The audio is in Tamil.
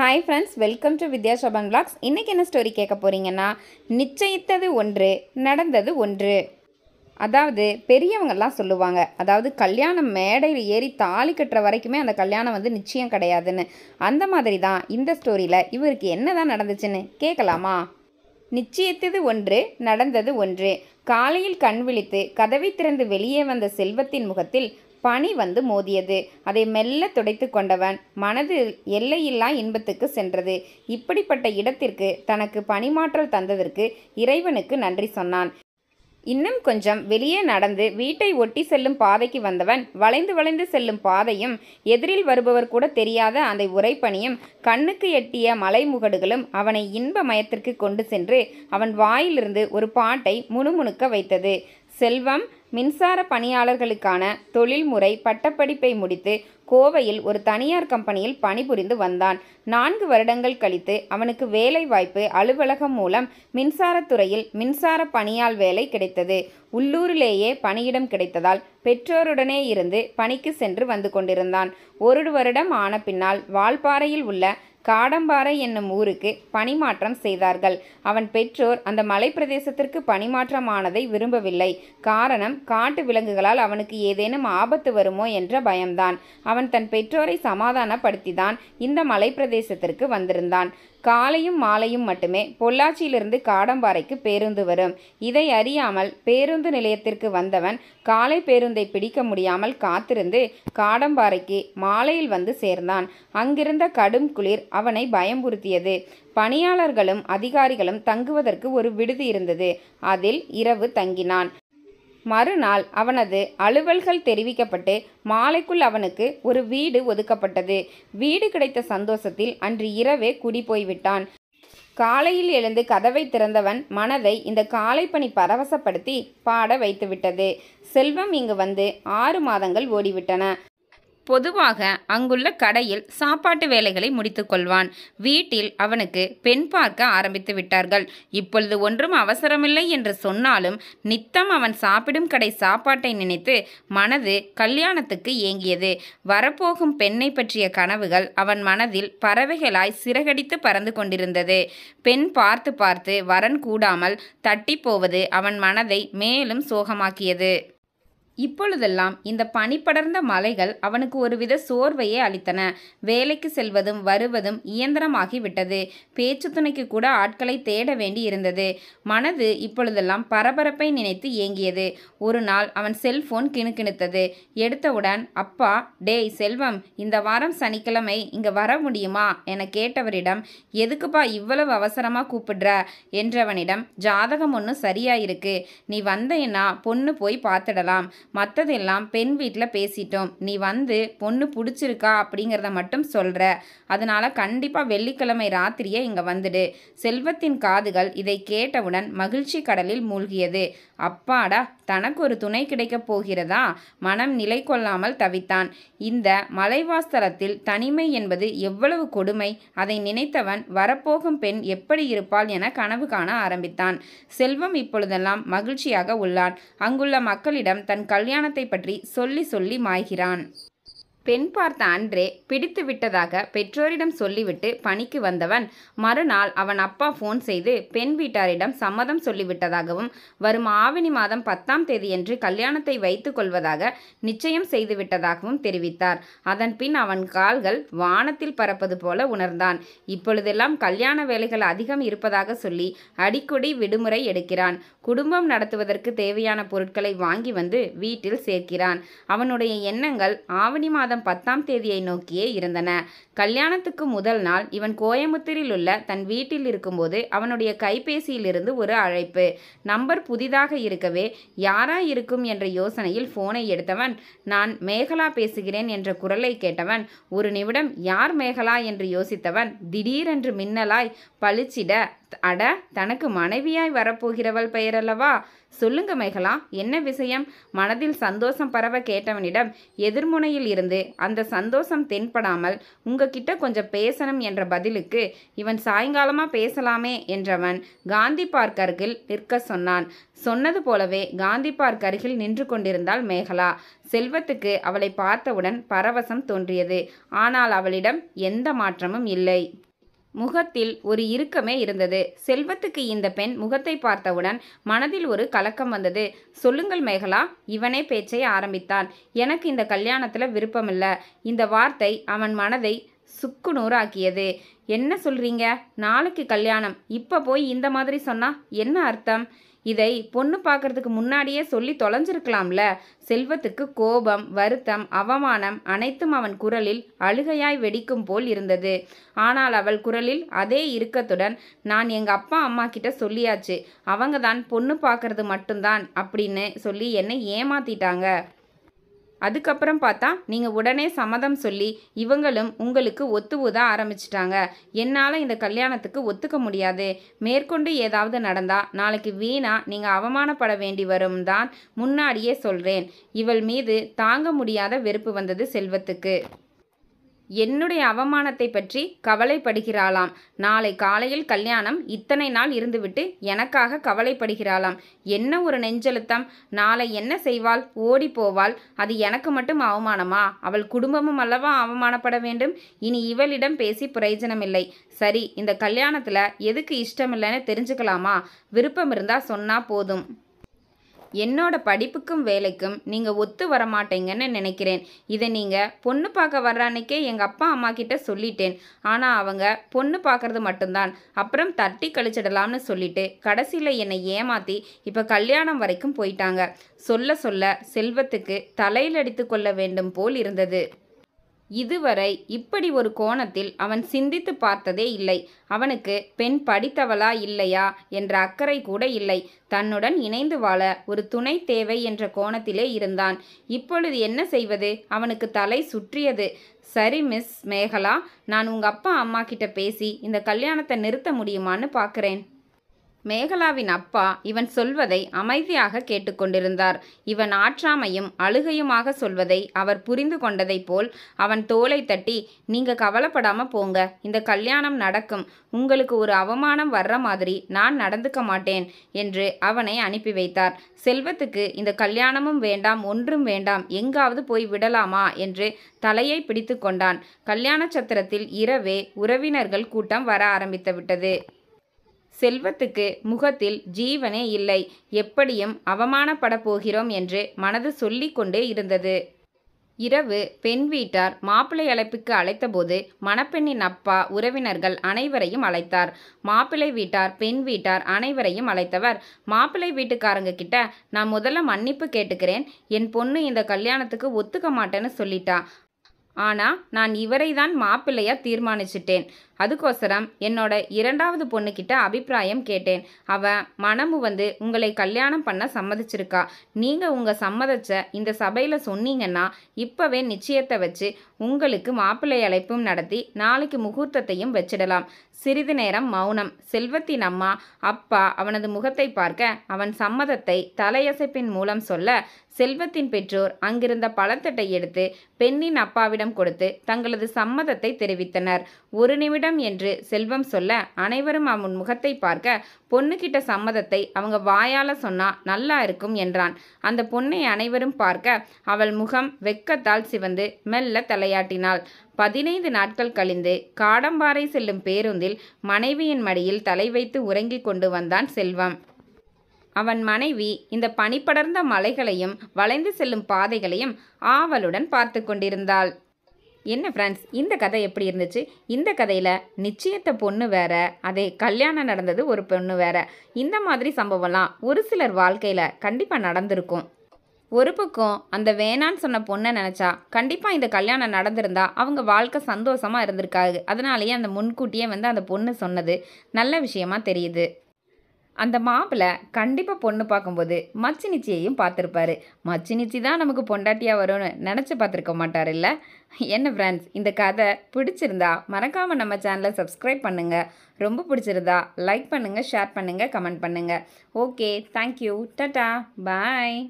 hi friends welcome to Vidya சபன் பிளாக்ஸ் இன்றைக்கி என்ன ஸ்டோரி கேட்க போகிறீங்கன்னா நிச்சயித்தது ஒன்று நடந்தது ஒன்று அதாவது பெரியவங்கள்லாம் சொல்லுவாங்க அதாவது கல்யாணம் மேடையில் ஏறி தாலி கட்டுற வரைக்குமே அந்த கல்யாணம் வந்து நிச்சயம் கிடையாதுன்னு அந்த மாதிரி தான் இந்த ஸ்டோரியில் இவருக்கு என்ன தான் நடந்துச்சுன்னு கேட்கலாமா நிச்சயித்தது ஒன்று நடந்தது ஒன்று காலையில் கண் விழித்து கதவை திறந்து வெளியே வந்த செல்வத்தின் முகத்தில் பனி வந்து மோதியது அதை மெல்ல துடைத்து கொண்டவன் மனது எல்லையில்லா இன்பத்துக்கு சென்றது இப்படிப்பட்ட இடத்திற்கு தனக்கு பனிமாற்றல் தந்ததற்கு இறைவனுக்கு நன்றி சொன்னான் இன்னும் கொஞ்சம் வெளியே நடந்து வீட்டை ஒட்டி செல்லும் பாதைக்கு வந்தவன் வளைந்து வளைந்து செல்லும் பாதையும் எதிரில் வருபவர் கூட தெரியாத அந்த உரைப்பணியும் கண்ணுக்கு எட்டிய மலைமுகடுகளும் அவனை இன்ப மயத்திற்கு கொண்டு சென்று அவன் வாயிலிருந்து ஒரு பாட்டை முணுமுணுக்க வைத்தது செல்வம் மின்சார பணியாளர்களுக்கான தொழில்முறை பட்டப்படிப்பை முடித்து கோவையில் ஒரு தனியார் கம்பெனியில் பணிபுரிந்து வந்தான் நான்கு வருடங்கள் கழித்து அவனுக்கு வேலை வாய்ப்பு அலுவலகம் மூலம் மின்சாரத்துறையில் மின்சார பணியால் வேலை கிடைத்தது உள்ளூரிலேயே பணியிடம் கிடைத்ததால் பெற்றோருடனே இருந்து பணிக்கு சென்று வந்து கொண்டிருந்தான் ஒரு வருடம் ஆன பின்னால் வால்பாறையில் உள்ள காடம்பாறை என்னும் ஊருக்கு பணிமாற்றம் செய்தார்கள் அவன் பெற்றோர் அந்த மலைப்பிரதேசத்திற்கு பணிமாற்றமானதை விரும்பவில்லை காரணம் காட்டு விலங்குகளால் அவனுக்கு ஏதேனும் ஆபத்து வருமோ என்ற பயம்தான் அவன் தன் பெற்றோரை சமாதானப்படுத்திதான் இந்த மலைப்பிரதேசத்திற்கு வந்திருந்தான் காலையும் மாலையும் மட்டுமே பொள்ளாச்சியிலிருந்து காடம்பாறைக்கு பேருந்து வரும் இதை அறியாமல் பேருந்து நிலையத்திற்கு வந்தவன் காலை பேருந்தை பிடிக்க முடியாமல் காத்திருந்து காடம்பாறைக்கு மாலையில் வந்து சேர்ந்தான் அங்கிருந்த கடும் குளிர் அவனை பயம்புறுத்தியது பணியாளர்களும் அதிகாரிகளும் தங்குவதற்கு ஒரு விடுதி இருந்தது அதில் இரவு தங்கினான் மறுநாள் அவனது அலுவல்கள் தெரிவிக்கப்பட்டு மாலைக்குள் அவனுக்கு ஒரு வீடு ஒதுக்கப்பட்டது வீடு கிடைத்த சந்தோஷத்தில் அன்று இரவே குடி போய்விட்டான் காலையில் எழுந்து கதவை திறந்தவன் மனதை இந்த காலை பணி பரவசப்படுத்தி பாட வைத்துவிட்டது செல்வம் இங்கு வந்து ஆறு மாதங்கள் ஓடிவிட்டன பொதுவாக அங்குள்ள கடையில் சாப்பாட்டு வேலைகளை முடித்துக்கொள்வான் வீட்டில் அவனுக்கு பெண் பார்க்க ஆரம்பித்து விட்டார்கள் இப்பொழுது ஒன்றும் அவசரமில்லை என்று சொன்னாலும் நித்தம் அவன் சாப்பிடும் கடை சாப்பாட்டை நினைத்து மனது கல்யாணத்துக்கு ஏங்கியது வரப்போகும் பெண்ணை பற்றிய கனவுகள் அவன் மனதில் பறவைகளாய் சிறகடித்து பறந்து கொண்டிருந்தது பெண் பார்த்து பார்த்து வரன் கூடாமல் தட்டிப்போவது அவன் மனதை மேலும் சோகமாக்கியது இப்பொழுதெல்லாம் இந்த பனி படர்ந்த மலைகள் அவனுக்கு ஒருவித சோர்வையே அளித்தன வேலைக்கு செல்வதும் வருவதும் இயந்திரமாகிவிட்டது பேச்சு துணைக்கு கூட ஆட்களை தேட வேண்டி இருந்தது மனது இப்பொழுதெல்லாம் பரபரப்பை நினைத்து ஏங்கியது ஒரு நாள் அவன் செல்போன் கிணுக்கிணுத்தது எடுத்தவுடன் அப்பா டேய் செல்வம் இந்த வாரம் சனிக்கிழமை இங்க வர முடியுமா என கேட்டவரிடம் எதுக்குப்பா இவ்வளவு அவசரமா கூப்பிடுற என்றவனிடம் ஜாதகம் ஒன்று சரியாயிருக்கு நீ வந்தேன்னா பொண்ணு போய் பார்த்துடலாம் மற்றதெல்லாம் பெண் வீட்டில் பேசிட்டோம் நீ வந்து பொண்ணு பிடிச்சிருக்கா அப்படிங்கிறத மட்டும் சொல்கிற அதனால் கண்டிப்பாக வெள்ளிக்கிழமை ராத்திரியே இங்கே வந்துடு செல்வத்தின் காதுகள் இதை கேட்டவுடன் மகிழ்ச்சி கடலில் மூழ்கியது அப்பாடா தனக்கு ஒரு துணை கிடைக்கப் போகிறதா மனம் நிலை கொள்ளாமல் தவித்தான் இந்த மலைவாஸ்தலத்தில் தனிமை என்பது எவ்வளவு கொடுமை அதை நினைத்தவன் வரப்போகும் பெண் எப்படி இருப்பாள் என கனவு காண ஆரம்பித்தான் செல்வம் இப்பொழுதெல்லாம் மகிழ்ச்சியாக உள்ளான் அங்குள்ள மக்களிடம் தன் கல் கல்யாணத்தை பற்றி சொல்லி சொல்லி மாய்கிறான் பெண் பார்த்த அன்றே பிடித்து விட்டதாக பெற்றோரிடம் சொல்லிவிட்டு பணிக்கு வந்தவன் மறுநாள் அவன் அப்பா ஃபோன் செய்து பெண் வீட்டாரிடம் சம்மதம் சொல்லிவிட்டதாகவும் வரும் ஆவணி மாதம் பத்தாம் தேதியன்று கல்யாணத்தை வைத்துக் கொள்வதாக நிச்சயம் செய்துவிட்டதாகவும் தெரிவித்தார் அதன் பின் அவன் கால்கள் வானத்தில் பறப்பது போல உணர்ந்தான் இப்பொழுதெல்லாம் கல்யாண வேலைகள் அதிகம் இருப்பதாக சொல்லி அடிக்கடி விடுமுறை எடுக்கிறான் குடும்பம் நடத்துவதற்கு தேவையான பொருட்களை வாங்கி வந்து வீட்டில் சேர்க்கிறான் அவனுடைய எண்ணங்கள் ஆவணி மாதம் மாதம் பத்தாம் தேதியை நோக்கியே இருந்தன கல்யாணத்துக்கு முதல் நாள் இவன் கோயம்புத்தூரில் உள்ள தன் வீட்டில் இருக்கும்போது அவனுடைய கைபேசியிலிருந்து ஒரு அழைப்பு நம்பர் புதிதாக இருக்கவே யாரா இருக்கும் என்ற யோசனையில் போனை எடுத்தவன் நான் மேகலா பேசுகிறேன் என்ற குரலை கேட்டவன் ஒரு நிமிடம் யார் மேகலா என்று யோசித்தவன் திடீரென்று மின்னலாய் பளிச்சிட அட தனக்கு மனைவியாய் வரப்போகிறவள் பெயரல்லவா சொல்லுங்க மேகலா என்ன விஷயம் மனதில் சந்தோஷம் பரவ கேட்டவனிடம் எதிர்முனையில் இருந்து அந்த சந்தோஷம் தென்படாமல் உங்ககிட்ட கொஞ்சம் பேசணும் என்ற பதிலுக்கு இவன் சாயங்காலமாக பேசலாமே என்றவன் காந்தி பார்க் அருகில் நிற்க சொன்னான் சொன்னது போலவே காந்தி பார்க் அருகில் நின்று கொண்டிருந்தாள் மேகலா செல்வத்துக்கு அவளை பார்த்தவுடன் பரவசம் தோன்றியது ஆனால் அவளிடம் எந்த மாற்றமும் இல்லை முகத்தில் ஒரு இறுக்கமே இருந்தது செல்வத்துக்கு இந்த பெண் முகத்தை பார்த்தவுடன் மனதில் ஒரு கலக்கம் வந்தது சொல்லுங்கள் மேகலா இவனே பேச்சை ஆரம்பித்தான் எனக்கு இந்த கல்யாணத்தில் விருப்பமில்லை இந்த வார்த்தை அவன் மனதை சுக்கு நூறாக்கியது என்ன சொல்றீங்க நாளைக்கு கல்யாணம் இப்போ போய் இந்த மாதிரி சொன்னா என்ன அர்த்தம் இதை பொண்ணு பார்க்கறதுக்கு முன்னாடியே சொல்லி தொலைஞ்சிருக்கலாம்ல செல்வத்துக்கு கோபம் வருத்தம் அவமானம் அனைத்தும் அவன் குரலில் அழுகையாய் வெடிக்கும் போல் இருந்தது ஆனால் அவள் குரலில் அதே இறுக்கத்துடன் நான் எங்க அப்பா அம்மா கிட்ட சொல்லியாச்சு அவங்க தான் பொண்ணு பார்க்கறது மட்டும்தான் அப்படின்னு சொல்லி என்னை ஏமாத்திட்டாங்க அதுக்கப்புறம் பார்த்தா நீங்கள் உடனே சம்மதம் சொல்லி இவங்களும் உங்களுக்கு ஒத்து ஆரம்பிச்சிட்டாங்க என்னால் இந்த கல்யாணத்துக்கு ஒத்துக்க முடியாது மேற்கொண்டு ஏதாவது நடந்தால் நாளைக்கு வீணாக நீங்கள் அவமானப்பட வேண்டி வரும் தான் முன்னாடியே சொல்கிறேன் இவள் மீது தாங்க முடியாத வெறுப்பு வந்தது செல்வத்துக்கு என்னுடைய அவமானத்தை பற்றி கவலைப்படுகிறாளாம் நாளை காலையில் கல்யாணம் இத்தனை நாள் இருந்துவிட்டு எனக்காக கவலைப்படுகிறாளாம் என்ன ஒரு நெஞ்சழுத்தம் நாளை என்ன செய்வாள் ஓடி போவாள் அது எனக்கு மட்டும் அவமானமா அவள் குடும்பமும் அல்லவா அவமானப்பட வேண்டும் இனி இவளிடம் பேசி பிரயோஜனமில்லை சரி இந்த கல்யாணத்தில் எதுக்கு இஷ்டமில்லைன்னு தெரிஞ்சுக்கலாமா விருப்பம் இருந்தால் சொன்னால் போதும் என்னோட படிப்புக்கும் வேலைக்கும் நீங்கள் ஒத்து வரமாட்டீங்கன்னு நினைக்கிறேன் இதை நீங்கள் பொண்ணு பார்க்க வர்ற அன்னைக்கே எங்கள் அப்பா அம்மா கிட்ட சொல்லிட்டேன் ஆனால் அவங்க பொண்ணு பார்க்கறது மட்டும்தான் அப்புறம் தட்டி கழிச்சிடலாம்னு சொல்லிட்டு கடைசியில் என்னை ஏமாற்றி இப்போ கல்யாணம் வரைக்கும் போயிட்டாங்க சொல்ல சொல்ல செல்வத்துக்கு தலையில் அடித்து கொள்ள வேண்டும் போல் இருந்தது இதுவரை இப்படி ஒரு கோணத்தில் அவன் சிந்தித்து பார்த்ததே இல்லை அவனுக்கு பெண் படித்தவளா இல்லையா என்ற அக்கறை கூட இல்லை தன்னுடன் இணைந்து வாழ ஒரு துணை தேவை என்ற கோணத்திலே இருந்தான் இப்பொழுது என்ன செய்வது அவனுக்கு தலை சுற்றியது சரி மிஸ் மேகலா நான் உங்க அப்பா அம்மா கிட்ட பேசி இந்த கல்யாணத்தை நிறுத்த முடியுமான்னு பார்க்குறேன் மேகலாவின் அப்பா இவன் சொல்வதை அமைதியாக கேட்டுக்கொண்டிருந்தார் இவன் ஆற்றாமையும் அழுகையுமாக சொல்வதை அவர் புரிந்து கொண்டதைப் போல் அவன் தோலை தட்டி நீங்க கவலைப்படாம போங்க இந்த கல்யாணம் நடக்கும் உங்களுக்கு ஒரு அவமானம் வர்ற மாதிரி நான் நடந்துக்க மாட்டேன் என்று அவனை அனுப்பி வைத்தார் செல்வத்துக்கு இந்த கல்யாணமும் வேண்டாம் ஒன்றும் வேண்டாம் எங்காவது போய் விடலாமா என்று தலையை பிடித்து கொண்டான் கல்யாண சத்திரத்தில் இரவே உறவினர்கள் கூட்டம் வர ஆரம்பித்து விட்டது செல்வத்துக்கு முகத்தில் ஜீவனே இல்லை எப்படியும் அவமானப்படப் போகிறோம் என்று மனது சொல்லிக் கொண்டே இருந்தது இரவு பெண் வீட்டார் மாப்பிள்ளை அழைப்புக்கு அழைத்தபோது மணப்பெண்ணின் அப்பா உறவினர்கள் அனைவரையும் அழைத்தார் மாப்பிள்ளை வீட்டார் பெண் வீட்டார் அனைவரையும் அழைத்தவர் மாப்பிள்ளை வீட்டுக்காரங்க கிட்ட நான் முதல்ல மன்னிப்பு கேட்டுக்கிறேன் என் பொண்ணு இந்த கல்யாணத்துக்கு ஒத்துக்க மாட்டேன்னு சொல்லிட்டா ஆனால் நான் இவரை தான் மாப்பிள்ளையாக தீர்மானிச்சிட்டேன் அதுக்கோசரம் என்னோட இரண்டாவது பொண்ணுக்கிட்ட அபிப்பிராயம் கேட்டேன் அவ மனமு வந்து உங்களை கல்யாணம் பண்ண சம்மதிச்சிருக்கா நீங்கள் உங்கள் சம்மதிச்ச இந்த சபையில் சொன்னீங்கன்னா இப்போவே நிச்சயத்தை வச்சு உங்களுக்கு மாப்பிள்ளை அழைப்பும் நடத்தி நாளைக்கு முகூர்த்தத்தையும் வச்சிடலாம் சிறிது நேரம் மௌனம் செல்வத்தின் அம்மா அப்பா அவனது முகத்தை பார்க்க அவன் சம்மதத்தை தலையசைப்பின் மூலம் சொல்ல செல்வத்தின் பெற்றோர் அங்கிருந்த பழத்தட்டை எடுத்து பெண்ணின் அப்பாவிடம் கொடுத்து தங்களது சம்மதத்தை தெரிவித்தனர் ஒரு நிமிடம் உன்னிடம் என்று செல்வம் சொல்ல அனைவரும் அவன் முகத்தை பார்க்க பொண்ணுகிட்ட சம்மதத்தை அவங்க வாயால சொன்னா நல்லா இருக்கும் என்றான் அந்த பொண்ணை அனைவரும் பார்க்க அவள் முகம் வெக்கத்தால் சிவந்து மெல்ல தலையாட்டினாள் பதினைந்து நாட்கள் கழிந்து காடம்பாறை செல்லும் பேருந்தில் மனைவியின் மடியில் தலை வைத்து உறங்கிக் கொண்டு வந்தான் செல்வம் அவன் மனைவி இந்த பனிப்படர்ந்த மலைகளையும் வளைந்து செல்லும் பாதைகளையும் ஆவலுடன் பார்த்து கொண்டிருந்தாள் என்ன ஃப்ரெண்ட்ஸ் இந்த கதை எப்படி இருந்துச்சு இந்த கதையில் நிச்சயத்தை பொண்ணு வேற அதே கல்யாணம் நடந்தது ஒரு பொண்ணு வேற இந்த மாதிரி சம்பவம்லாம் ஒரு சிலர் வாழ்க்கையில் கண்டிப்பாக நடந்திருக்கும் ஒரு பக்கம் அந்த வேணான்னு சொன்ன பொண்ணை நினச்சா கண்டிப்பாக இந்த கல்யாணம் நடந்திருந்தா அவங்க வாழ்க்கை சந்தோஷமாக இருந்திருக்காது அதனாலேயே அந்த முன்கூட்டியே வந்து அந்த பொண்ணு சொன்னது நல்ல விஷயமா தெரியுது அந்த மாப்பிள்ளை கண்டிப்பாக பொண்ணு பார்க்கும்போது மச்சினிச்சியையும் பார்த்துருப்பாரு மச்சினிச்சி தான் நமக்கு பொண்டாட்டியாக வரும்னு நினச்சி பார்த்துருக்க மாட்டார் இல்லை என்ன ஃப்ரெண்ட்ஸ் இந்த கதை பிடிச்சிருந்தா மறக்காமல் நம்ம சேனலை சப்ஸ்கிரைப் பண்ணுங்கள் ரொம்ப பிடிச்சிருந்தா லைக் பண்ணுங்கள் ஷேர் பண்ணுங்கள் கமெண்ட் பண்ணுங்கள் ஓகே தேங்க்யூ டட்டா பாய்